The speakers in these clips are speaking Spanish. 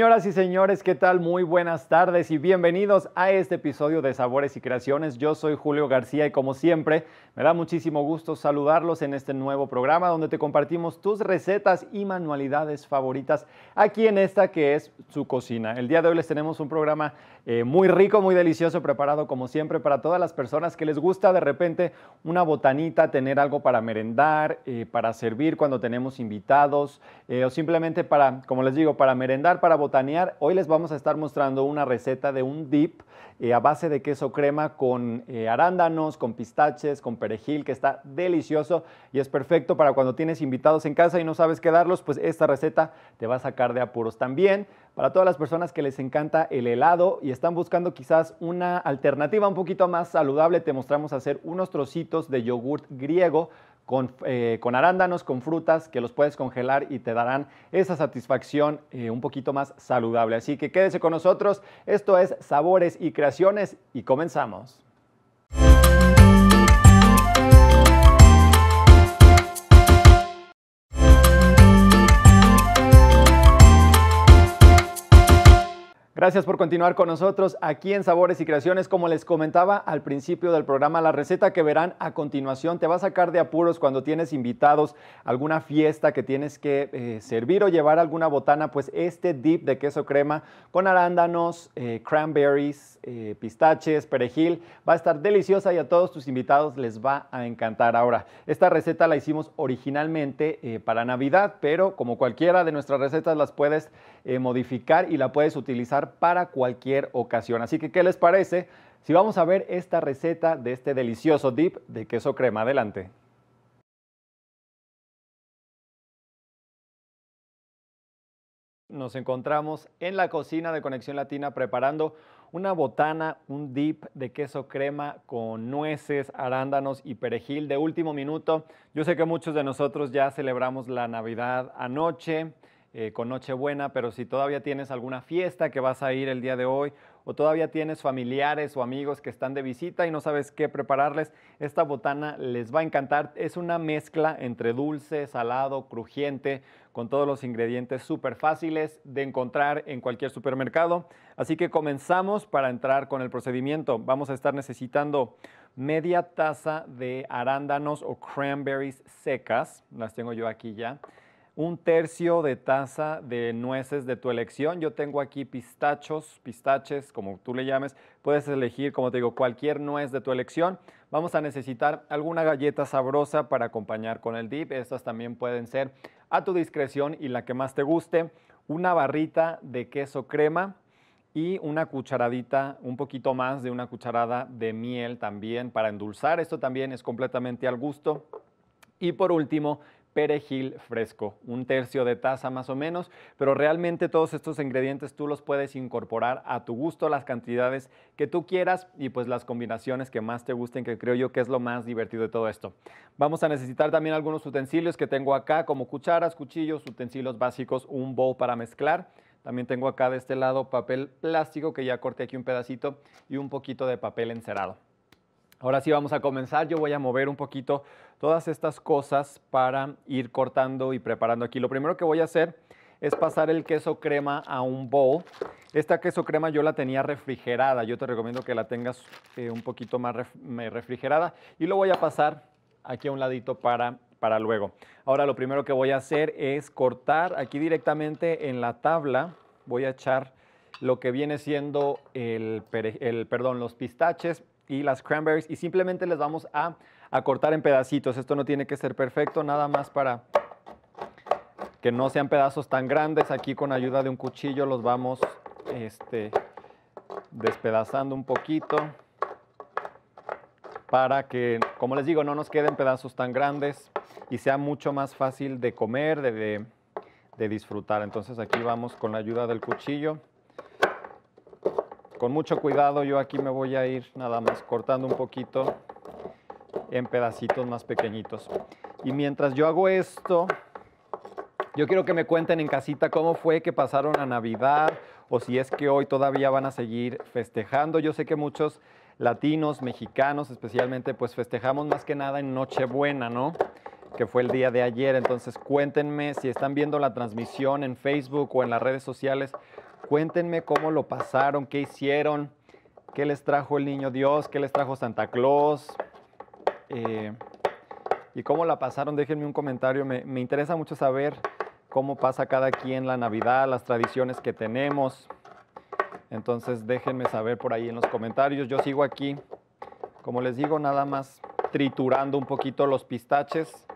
Señoras y señores, ¿qué tal? Muy buenas tardes y bienvenidos a este episodio de Sabores y Creaciones. Yo soy Julio García y como siempre me da muchísimo gusto saludarlos en este nuevo programa donde te compartimos tus recetas y manualidades favoritas aquí en esta que es su cocina. El día de hoy les tenemos un programa eh, muy rico, muy delicioso, preparado como siempre para todas las personas que les gusta de repente una botanita, tener algo para merendar, eh, para servir cuando tenemos invitados eh, o simplemente para, como les digo, para merendar, para botanear. Hoy les vamos a estar mostrando una receta de un dip a base de queso crema con arándanos, con pistaches, con perejil, que está delicioso y es perfecto para cuando tienes invitados en casa y no sabes qué darlos, pues esta receta te va a sacar de apuros también para todas las personas que les encanta el helado y están buscando quizás una alternativa un poquito más saludable, te mostramos hacer unos trocitos de yogurt griego eh, con, arándanos, con frutas, que los puedes congelar y te darán esa satisfacción eh, un poquito más saludable. Así que quédese con nosotros. Esto es Sabores y Creaciones y comenzamos. Gracias por continuar con nosotros aquí en Sabores y Creaciones. Como les comentaba al principio del programa, la receta que verán a continuación te va a sacar de apuros cuando tienes invitados, alguna fiesta que tienes que eh, servir o llevar alguna botana, pues este dip de queso crema con arándanos, eh, cranberries, eh, pistaches, perejil, va a estar deliciosa y a todos tus invitados les va a encantar. Ahora, esta receta la hicimos originalmente para Navidad, pero como cualquiera de nuestras recetas las puedes eh, modificar y la puedes utilizar para cualquier ocasión. Así que, ¿qué les parece? Si vamos a ver esta receta de este delicioso dip de queso crema, adelante. Nos encontramos en la cocina de Conexión Latina preparando una botana, un dip de queso crema con nueces, arándanos y perejil de último minuto. Yo sé que muchos de nosotros ya celebramos la Navidad anoche, eh, con Nochebuena, pero si todavía tienes alguna fiesta que vas a ir el día de hoy o todavía tienes familiares o amigos que están de visita y no sabes qué prepararles, esta botana les va a encantar. Es una mezcla entre dulce, salado, crujiente, con todos los ingredientes súper fáciles de encontrar en cualquier supermercado. Así que comenzamos para entrar con el procedimiento. Vamos a estar necesitando media taza de arándanos o cranberries secas. Las tengo yo aquí ya un tercio de taza de nueces de tu elección. Yo tengo aquí pistachos, pistaches, como tú le llames. Puedes elegir, como te digo, cualquier nuez de tu elección. Vamos a necesitar alguna galleta sabrosa para acompañar con el dip. Estas también pueden ser a tu discreción y la que más te guste. Una barrita de queso crema y una cucharadita, un poquito más de una cucharada de miel también para endulzar. Esto también es completamente al gusto. Y por último, perejil fresco, un tercio de taza más o menos, pero realmente todos estos ingredientes tú los puedes incorporar a tu gusto, las cantidades que tú quieras y pues las combinaciones que más te gusten, que creo yo que es lo más divertido de todo esto. Vamos a necesitar también algunos utensilios que tengo acá, como cucharas, cuchillos, utensilios básicos, un bowl para mezclar. También tengo acá de este lado papel plástico que ya corté aquí un pedacito y un poquito de papel encerado. Ahora sí vamos a comenzar. Yo voy a mover un poquito todas estas cosas para ir cortando y preparando aquí. Lo primero que voy a hacer es pasar el queso crema a un bowl. Esta queso crema yo la tenía refrigerada. Yo te recomiendo que la tengas eh, un poquito más refrigerada. Y lo voy a pasar aquí a un ladito para, para luego. Ahora lo primero que voy a hacer es cortar aquí directamente en la tabla. Voy a echar lo que viene siendo el, perdón, los pistaches y las cranberries y simplemente les vamos a, cortar en pedacitos. Esto no tiene que ser perfecto, nada más para que no sean pedazos tan grandes. Aquí con ayuda de un cuchillo los vamos este, despedazando un poquito para que, como les digo, no nos queden pedazos tan grandes y sea mucho más fácil de comer, de, de disfrutar. Entonces aquí vamos con la ayuda del cuchillo con mucho cuidado yo aquí me voy a ir nada más cortando un poquito en pedacitos más pequeñitos. Y mientras yo hago esto, yo quiero que me cuenten en casita cómo fue que pasaron a Navidad o si es que hoy todavía van a seguir festejando. Yo sé que muchos latinos, mexicanos especialmente, pues festejamos más que nada en Nochebuena, ¿no? que fue el día de ayer. Entonces cuéntenme si están viendo la transmisión en Facebook o en las redes sociales, Cuéntenme cómo lo pasaron, qué hicieron, qué les trajo el niño Dios, qué les trajo Santa Claus. Eh, y cómo la pasaron, déjenme un comentario. Me, me, interesa mucho saber cómo pasa cada quien la Navidad, las tradiciones que tenemos. Entonces déjenme saber por ahí en los comentarios. Yo sigo aquí, como les digo, nada más triturando un poquito los pistaches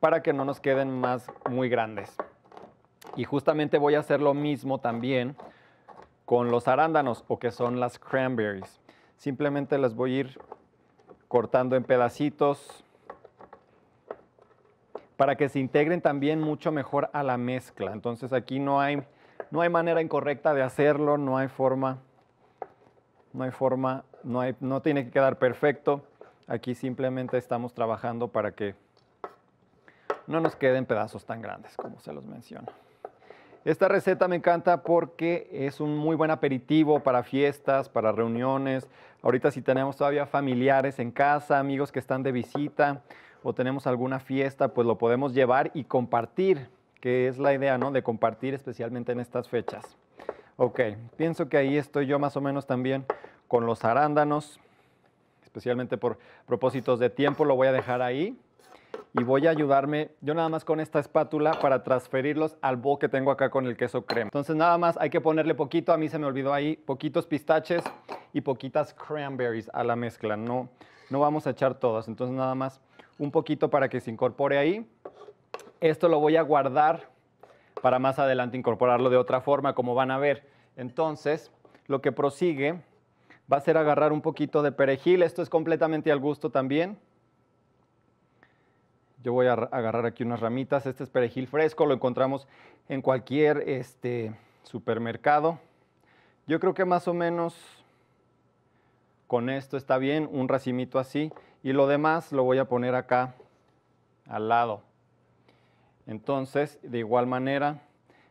para que no nos queden más muy grandes. Y justamente voy a hacer lo mismo también con los arándanos o que son las cranberries. Simplemente las voy a ir cortando en pedacitos para que se integren también mucho mejor a la mezcla. Entonces aquí no hay, no hay manera incorrecta de hacerlo, no hay forma, no hay forma, no, hay, no tiene que quedar perfecto. Aquí simplemente estamos trabajando para que no nos queden pedazos tan grandes como se los menciono. Esta receta me encanta porque es un muy buen aperitivo para fiestas, para reuniones. Ahorita si tenemos todavía familiares en casa, amigos que están de visita o tenemos alguna fiesta, pues lo podemos llevar y compartir, que es la idea, ¿no? De compartir especialmente en estas fechas. Ok, pienso que ahí estoy yo más o menos también con los arándanos, especialmente por propósitos de tiempo, lo voy a dejar ahí y voy a ayudarme yo nada más con esta espátula para transferirlos al bowl que tengo acá con el queso crema. Entonces nada más hay que ponerle poquito, a mí se me olvidó ahí, poquitos pistaches y poquitas cranberries a la mezcla. No, no vamos a echar todas, entonces nada más un poquito para que se incorpore ahí. Esto lo voy a guardar para más adelante incorporarlo de otra forma, como van a ver. Entonces, lo que prosigue va a ser agarrar un poquito de perejil. Esto es completamente al gusto también. Yo voy a agarrar aquí unas ramitas. Este es perejil fresco, lo encontramos en cualquier este, supermercado. Yo creo que más o menos con esto está bien, un racimito así. Y lo demás lo voy a poner acá al lado. Entonces, de igual manera,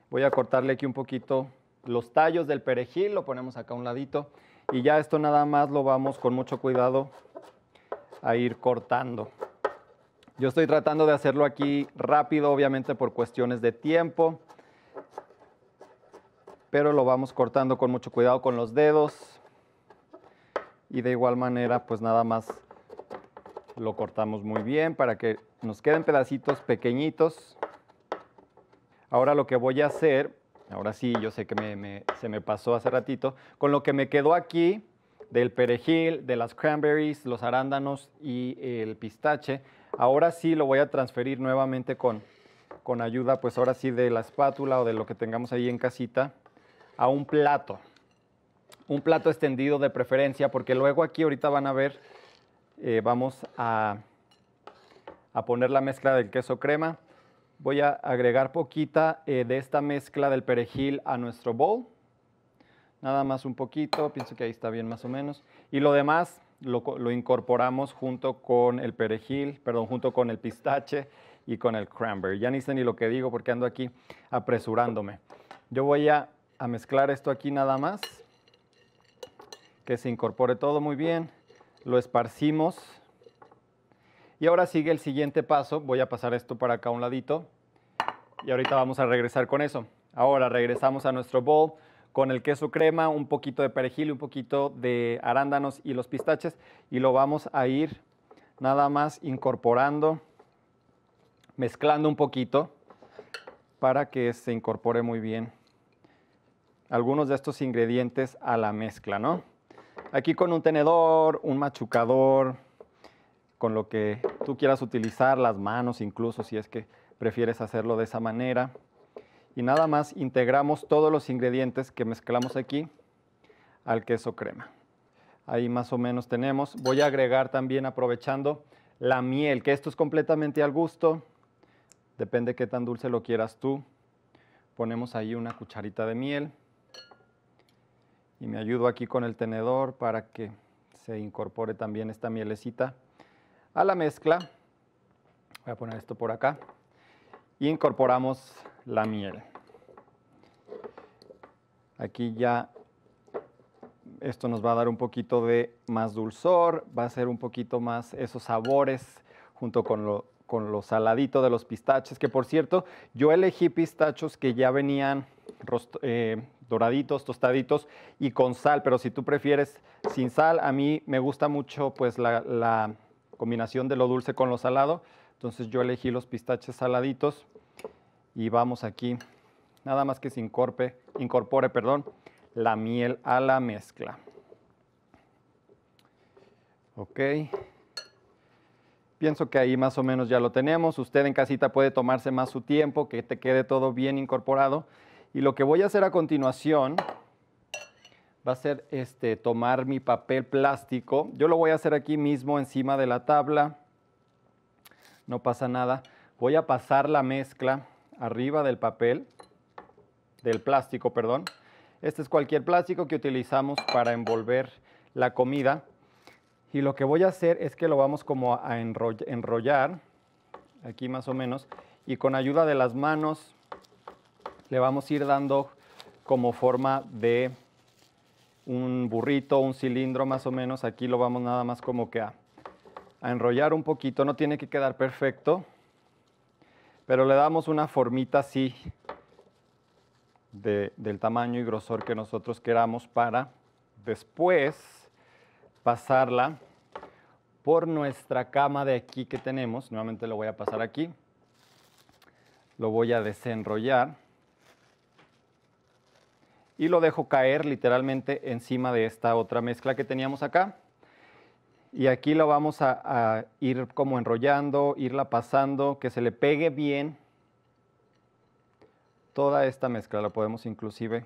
voy a cortarle aquí un poquito los tallos del perejil, lo ponemos acá a un ladito. Y ya esto nada más lo vamos con mucho cuidado a ir cortando. Yo estoy tratando de hacerlo aquí rápido, obviamente por cuestiones de tiempo, pero lo vamos cortando con mucho cuidado con los dedos y de igual manera pues nada más lo cortamos muy bien para que nos queden pedacitos pequeñitos. Ahora lo que voy a hacer, ahora sí, yo sé que se me pasó hace ratito, con lo que me quedó aquí, del perejil, de las cranberries, los arándanos y el pistache. Ahora sí lo voy a transferir nuevamente con, ayuda, pues ahora sí de la espátula o de lo que tengamos ahí en casita, a un plato. Un plato extendido de preferencia, porque luego aquí ahorita van a ver, eh, vamos a, poner la mezcla del queso crema. Voy a agregar poquita eh, de esta mezcla del perejil a nuestro bowl nada más un poquito, pienso que ahí está bien más o menos. Y lo demás lo, incorporamos junto con el perejil, perdón, junto con el pistache y con el cranberry. Ya ni sé ni lo que digo porque ando aquí apresurándome. Yo voy a, a mezclar esto aquí nada más, que se incorpore todo muy bien, lo esparcimos. Y ahora sigue el siguiente paso, voy a pasar esto para acá a un ladito y ahorita vamos a regresar con eso. Ahora regresamos a nuestro bowl, con el queso crema, un poquito de perejil, un poquito de arándanos y los pistaches y lo vamos a ir nada más incorporando, mezclando un poquito para que se incorpore muy bien algunos de estos ingredientes a la mezcla, ¿no? Aquí con un tenedor, un machucador, con lo que tú quieras utilizar, las manos incluso si es que prefieres hacerlo de esa manera y nada más integramos todos los ingredientes que mezclamos aquí al queso crema. Ahí más o menos tenemos. Voy a agregar también aprovechando la miel, que esto es completamente al gusto. Depende qué tan dulce lo quieras tú. Ponemos ahí una cucharita de miel. Y me ayudo aquí con el tenedor para que se incorpore también esta mielecita a la mezcla. Voy a poner esto por acá. Y incorporamos la miel. Aquí ya esto nos va a dar un poquito de más dulzor, va a ser un poquito más esos sabores junto con lo, con saladito de los pistaches, que por cierto, yo elegí pistachos que ya venían eh, doraditos, tostaditos y con sal, pero si tú prefieres sin sal, a mí me gusta mucho pues la, la combinación de lo dulce con lo salado, entonces yo elegí los pistaches saladitos y vamos aquí, nada más que se incorpore, incorpore perdón, la miel a la mezcla. Ok. Pienso que ahí más o menos ya lo tenemos. Usted en casita puede tomarse más su tiempo, que te quede todo bien incorporado. Y lo que voy a hacer a continuación va a ser este, tomar mi papel plástico. Yo lo voy a hacer aquí mismo encima de la tabla. No pasa nada. Voy a pasar la mezcla arriba del papel, del plástico, perdón. Este es cualquier plástico que utilizamos para envolver la comida. Y lo que voy a hacer es que lo vamos como a enrollar, aquí más o menos, y con ayuda de las manos le vamos a ir dando como forma de un burrito, un cilindro más o menos. Aquí lo vamos nada más como que a, enrollar un poquito, no tiene que quedar perfecto pero le damos una formita así del tamaño y grosor que nosotros queramos para después pasarla por nuestra cama de aquí que tenemos. Nuevamente lo voy a pasar aquí. Lo voy a desenrollar. Y lo dejo caer literalmente encima de esta otra mezcla que teníamos acá. Y aquí lo vamos a, ir como enrollando, irla pasando, que se le pegue bien toda esta mezcla. La podemos inclusive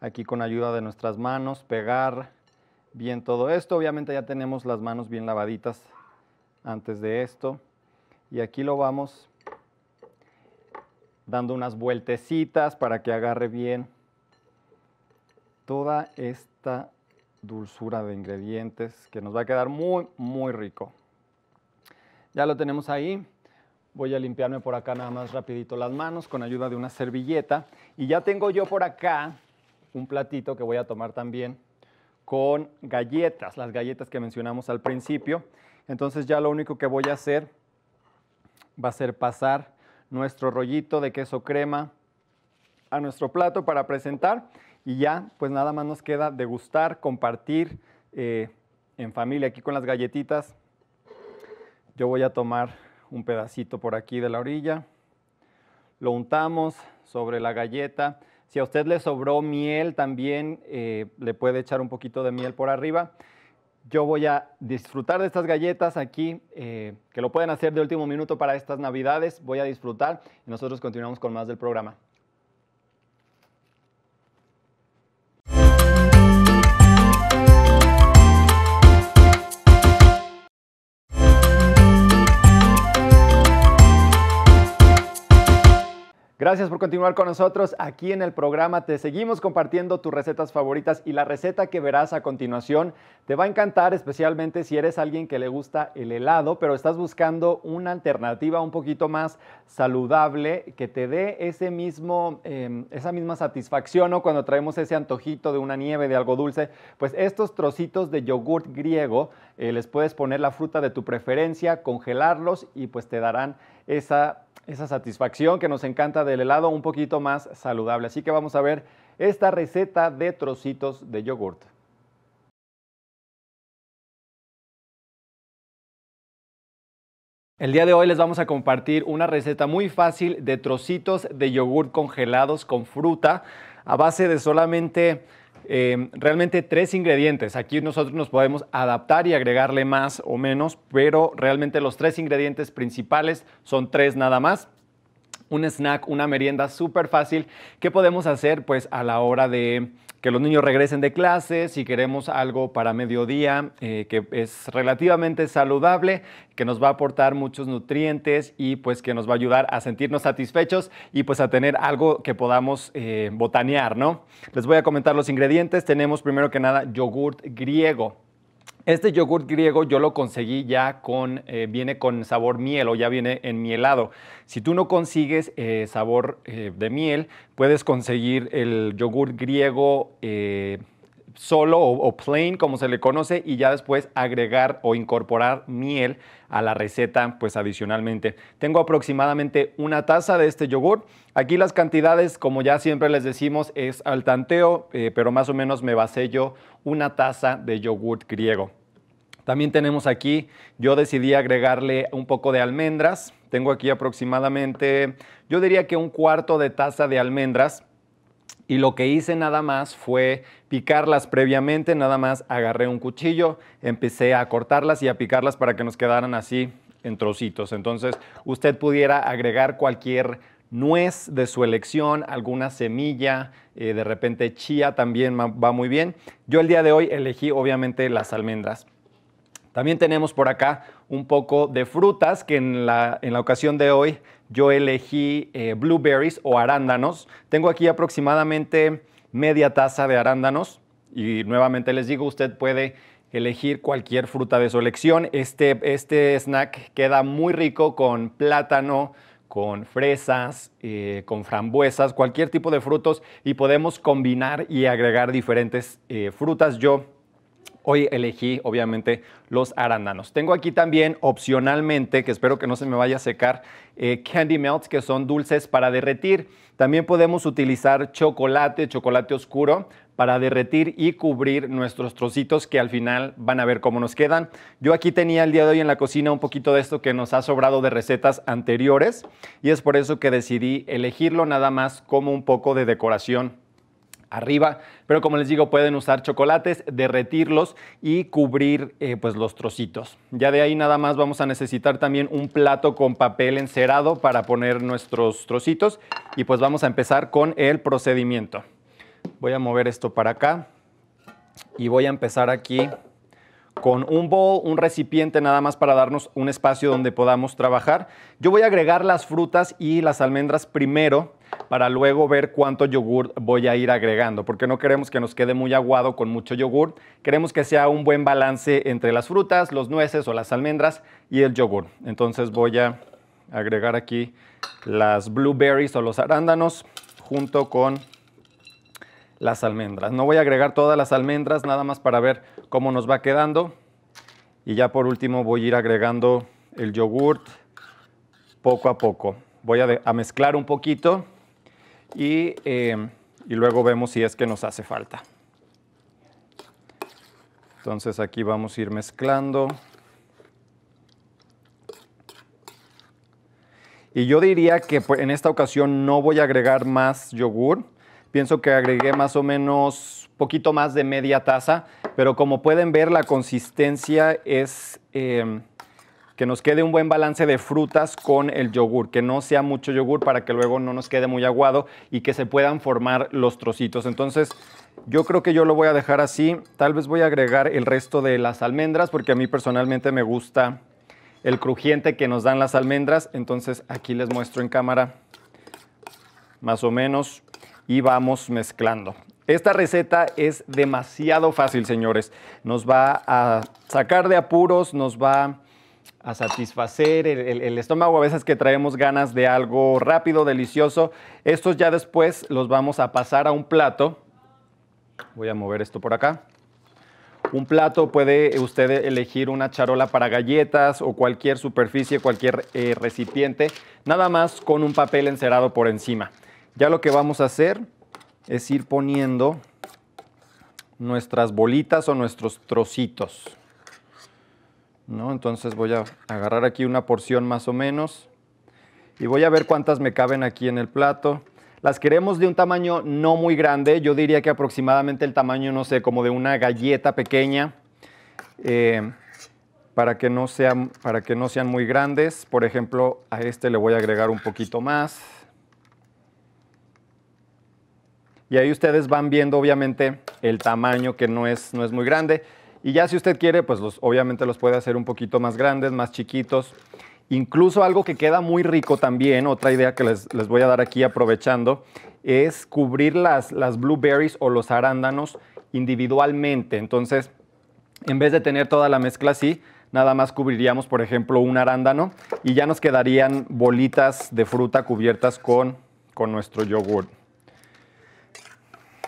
aquí con ayuda de nuestras manos pegar bien todo esto. Obviamente ya tenemos las manos bien lavaditas antes de esto. Y aquí lo vamos dando unas vueltecitas para que agarre bien toda esta dulzura de ingredientes que nos va a quedar muy, muy rico. Ya lo tenemos ahí. Voy a limpiarme por acá nada más rapidito las manos con ayuda de una servilleta. Y ya tengo yo por acá un platito que voy a tomar también con galletas, las galletas que mencionamos al principio. Entonces ya lo único que voy a hacer va a ser pasar nuestro rollito de queso crema a nuestro plato para presentar y ya, pues nada más nos queda degustar, compartir eh, en familia aquí con las galletitas. Yo voy a tomar un pedacito por aquí de la orilla. Lo untamos sobre la galleta. Si a usted le sobró miel, también eh, le puede echar un poquito de miel por arriba. Yo voy a disfrutar de estas galletas aquí, eh, que lo pueden hacer de último minuto para estas navidades. Voy a disfrutar y nosotros continuamos con más del programa. Gracias por continuar con nosotros aquí en el programa. Te seguimos compartiendo tus recetas favoritas y la receta que verás a continuación te va a encantar, especialmente si eres alguien que le gusta el helado, pero estás buscando una alternativa un poquito más saludable que te dé ese mismo, em, esa misma satisfacción ¿no? cuando traemos ese antojito de una nieve, de algo dulce. Pues estos trocitos de yogurt griego eh, les puedes poner la fruta de tu preferencia, congelarlos y pues te darán esa esa satisfacción que nos encanta del helado un poquito más saludable. Así que vamos a ver esta receta de trocitos de yogurt. El día de hoy les vamos a compartir una receta muy fácil de trocitos de yogurt congelados con fruta a base de solamente Em, realmente tres ingredientes. Aquí nosotros nos podemos adaptar y agregarle más o menos, pero realmente los tres ingredientes principales son tres nada más un snack, una merienda súper fácil que podemos hacer pues a la hora de que los niños regresen de clase, si queremos algo para mediodía eh, que es relativamente saludable, que nos va a aportar muchos nutrientes y pues que nos va a ayudar a sentirnos satisfechos y pues a tener algo que podamos eh, botanear, ¿no? Les voy a comentar los ingredientes. Tenemos primero que nada yogurt griego. Este yogurt griego yo lo conseguí ya con, eh, viene con sabor miel o ya viene en mielado. Si tú no consigues eh, sabor eh, de miel, puedes conseguir el yogurt griego solo o, plain como se le conoce y ya después agregar o incorporar miel a la receta pues adicionalmente. Tengo aproximadamente una taza de este yogur. Aquí las cantidades como ya siempre les decimos es al tanteo eh, pero más o menos me basé yo una taza de yogur griego. También tenemos aquí, yo decidí agregarle un poco de almendras. Tengo aquí aproximadamente, yo diría que un cuarto de taza de almendras y lo que hice nada más fue picarlas previamente, nada más agarré un cuchillo, empecé a cortarlas y a picarlas para que nos quedaran así en trocitos. Entonces usted pudiera agregar cualquier nuez de su elección, alguna semilla, eh, de repente chía también va muy bien. Yo el día de hoy elegí obviamente las almendras. También tenemos por acá un poco de frutas que en la, en la ocasión de hoy yo elegí eh, blueberries o arándanos. Tengo aquí aproximadamente media taza de arándanos y nuevamente les digo, usted puede elegir cualquier fruta de su elección. Este, este snack queda muy rico con plátano, con fresas, eh, con frambuesas, cualquier tipo de frutos y podemos combinar y agregar diferentes eh, frutas. Yo Hoy elegí, obviamente, los arándanos. Tengo aquí también, opcionalmente, que espero que no se me vaya a secar, eh, candy melts, que son dulces para derretir. También podemos utilizar chocolate, chocolate oscuro, para derretir y cubrir nuestros trocitos que al final van a ver cómo nos quedan. Yo aquí tenía el día de hoy en la cocina un poquito de esto que nos ha sobrado de recetas anteriores y es por eso que decidí elegirlo nada más como un poco de decoración arriba. Pero como les digo, pueden usar chocolates, derretirlos y cubrir eh, pues los trocitos. Ya de ahí nada más vamos a necesitar también un plato con papel encerado para poner nuestros trocitos. Y pues vamos a empezar con el procedimiento. Voy a mover esto para acá y voy a empezar aquí con un bowl, un recipiente nada más para darnos un espacio donde podamos trabajar. Yo voy a agregar las frutas y las almendras primero para luego ver cuánto yogur voy a ir agregando, porque no queremos que nos quede muy aguado con mucho yogur. Queremos que sea un buen balance entre las frutas, los nueces o las almendras y el yogur. Entonces voy a agregar aquí las blueberries o los arándanos junto con las almendras. No voy a agregar todas las almendras, nada más para ver cómo nos va quedando. Y ya por último voy a ir agregando el yogurt poco a poco. Voy a mezclar un poquito Em, y, luego vemos si es que nos hace falta. Entonces aquí vamos a ir mezclando. Y yo diría que pues, en esta ocasión no voy a agregar más yogur. Pienso que agregué más o menos poquito más de media taza, pero como pueden ver la consistencia es... Em, que nos quede un buen balance de frutas con el yogur, que no sea mucho yogur para que luego no nos quede muy aguado y que se puedan formar los trocitos. Entonces, yo creo que yo lo voy a dejar así. Tal vez voy a agregar el resto de las almendras porque a mí personalmente me gusta el crujiente que nos dan las almendras. Entonces, aquí les muestro en cámara más o menos y vamos mezclando. Esta receta es demasiado fácil, señores. Nos va a sacar de apuros, nos va a satisfacer el, estómago, a veces que traemos ganas de algo rápido, delicioso. Estos ya después los vamos a pasar a un plato. Voy a mover esto por acá. Un plato puede usted elegir una charola para galletas o cualquier superficie, cualquier eh, recipiente, nada más con un papel encerado por encima. Ya lo que vamos a hacer es ir poniendo nuestras bolitas o nuestros trocitos. ¿no? Entonces voy a agarrar aquí una porción más o menos y voy a ver cuántas me caben aquí en el plato. Las queremos de un tamaño no muy grande, yo diría que aproximadamente el tamaño, no sé, como de una galleta pequeña, eh, para, que no sean, para que no sean muy grandes. Por ejemplo, a este le voy a agregar un poquito más. Y ahí ustedes van viendo, obviamente, el tamaño que no es, no es muy grande. Y ya si usted quiere, pues los, obviamente los puede hacer un poquito más grandes, más chiquitos. Incluso algo que queda muy rico también, otra idea que les, voy a dar aquí aprovechando, es cubrir las, las blueberries o los arándanos individualmente. Entonces, en vez de tener toda la mezcla así, nada más cubriríamos, por ejemplo, un arándano y ya nos quedarían bolitas de fruta cubiertas con, con nuestro yogur.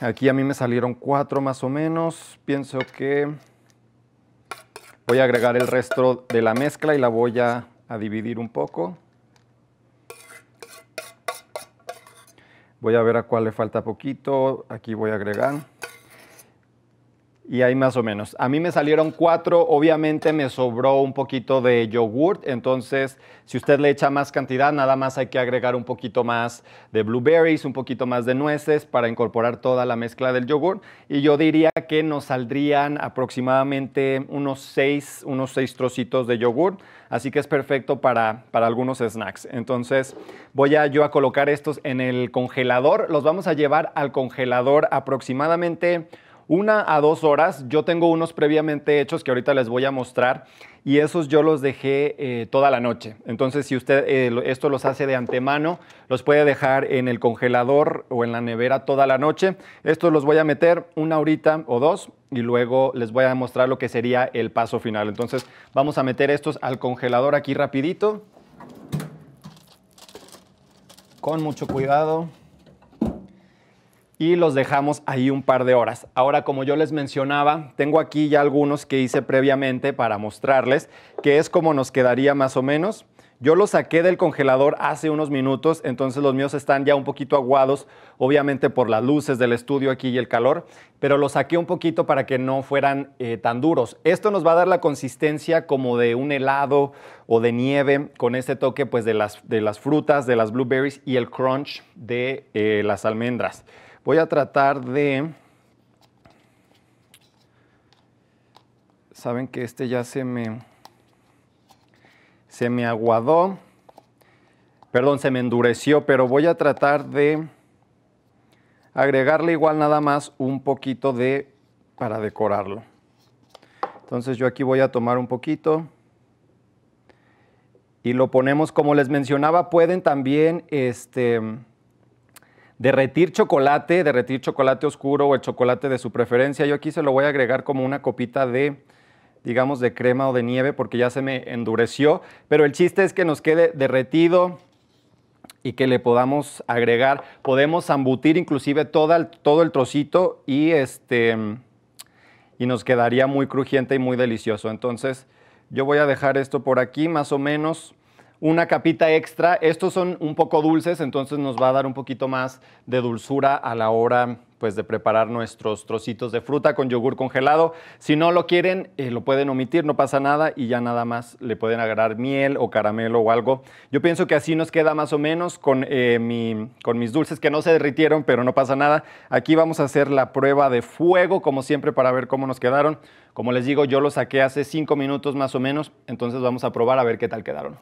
Aquí a mí me salieron cuatro más o menos. Pienso que Voy a agregar el resto de la mezcla y la voy a, dividir un poco. Voy a ver a cuál le falta poquito. Aquí voy a agregar. Y ahí más o menos. A mí me salieron cuatro, obviamente me sobró un poquito de yogurt, entonces si usted le echa más cantidad, nada más hay que agregar un poquito más de blueberries, un poquito más de nueces para incorporar toda la mezcla del yogurt. Y yo diría que nos saldrían aproximadamente unos seis, unos seis trocitos de yogurt, así que es perfecto para, para algunos snacks. Entonces voy a yo a colocar estos en el congelador, los vamos a llevar al congelador aproximadamente una a dos horas. Yo tengo unos previamente hechos que ahorita les voy a mostrar y esos yo los dejé eh, toda la noche. Entonces, si usted eh, esto los hace de antemano, los puede dejar en el congelador o en la nevera toda la noche. Estos los voy a meter una horita o dos y luego les voy a mostrar lo que sería el paso final. Entonces, vamos a meter estos al congelador aquí rapidito. Con mucho cuidado y los dejamos ahí un par de horas. Ahora, como yo les mencionaba, tengo aquí ya algunos que hice previamente para mostrarles, que es como nos quedaría más o menos. Yo los saqué del congelador hace unos minutos, entonces los míos están ya un poquito aguados, obviamente por las luces del estudio aquí y el calor, pero los saqué un poquito para que no fueran eh, tan duros. Esto nos va a dar la consistencia como de un helado o de nieve con este toque pues de las, de las frutas, de las blueberries y el crunch de eh, las almendras. Voy a tratar de... Saben que este ya se me... Se me aguadó. Perdón, se me endureció, pero voy a tratar de agregarle igual nada más un poquito de... para decorarlo. Entonces yo aquí voy a tomar un poquito y lo ponemos como les mencionaba pueden también este derretir chocolate, derretir chocolate oscuro o el chocolate de su preferencia. Yo aquí se lo voy a agregar como una copita de, digamos, de crema o de nieve porque ya se me endureció. Pero el chiste es que nos quede derretido y que le podamos agregar. Podemos ambutir inclusive todo el trocito y, este, y nos quedaría muy crujiente y muy delicioso. Entonces yo voy a dejar esto por aquí más o menos una capita extra. Estos son un poco dulces, entonces nos va a dar un poquito más de dulzura a la hora pues de preparar nuestros trocitos de fruta con yogur congelado. Si no lo quieren, eh, lo pueden omitir, no pasa nada y ya nada más le pueden agarrar miel o caramelo o algo. Yo pienso que así nos queda más o menos con, eh, mi, con mis dulces que no se derritieron, pero no pasa nada. Aquí vamos a hacer la prueba de fuego, como siempre, para ver cómo nos quedaron. Como les digo, yo lo saqué hace cinco minutos más o menos, entonces vamos a probar a ver qué tal quedaron.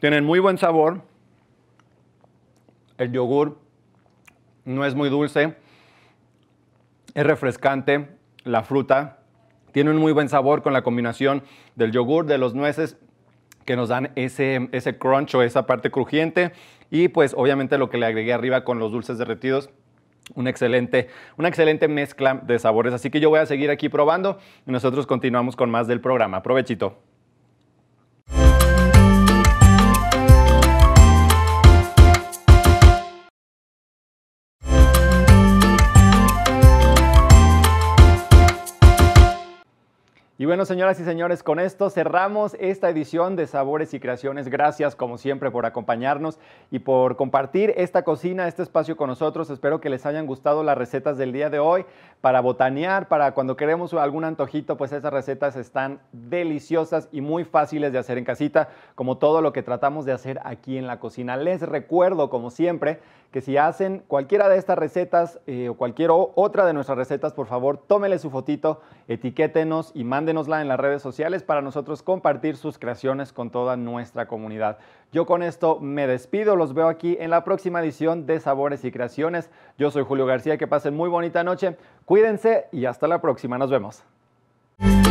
Tienen muy buen sabor. El yogur no es muy dulce. Es refrescante. La fruta tiene un muy buen sabor con la combinación del yogur, de los nueces que nos dan ese, ese crunch o esa parte crujiente. Y pues obviamente lo que le agregué arriba con los dulces derretidos una excelente, una excelente mezcla de sabores. Así que yo voy a seguir aquí probando y nosotros continuamos con más del programa. Aprovechito bueno, señoras y señores, con esto cerramos esta edición de Sabores y Creaciones. Gracias, como siempre, por acompañarnos y por compartir esta cocina, este espacio con nosotros. Espero que les hayan gustado las recetas del día de hoy para botanear, para cuando queremos algún antojito, pues esas recetas están deliciosas y muy fáciles de hacer en casita, como todo lo que tratamos de hacer aquí en la cocina. Les recuerdo, como siempre, que si hacen cualquiera de estas recetas eh, o cualquier otra de nuestras recetas, por favor, tómele su fotito, etiquétenos y mándenos en las redes sociales para nosotros compartir sus creaciones con toda nuestra comunidad. Yo con esto me despido, los veo aquí en la próxima edición de Sabores y Creaciones. Yo soy Julio García, que pasen muy bonita noche, cuídense y hasta la próxima, nos vemos.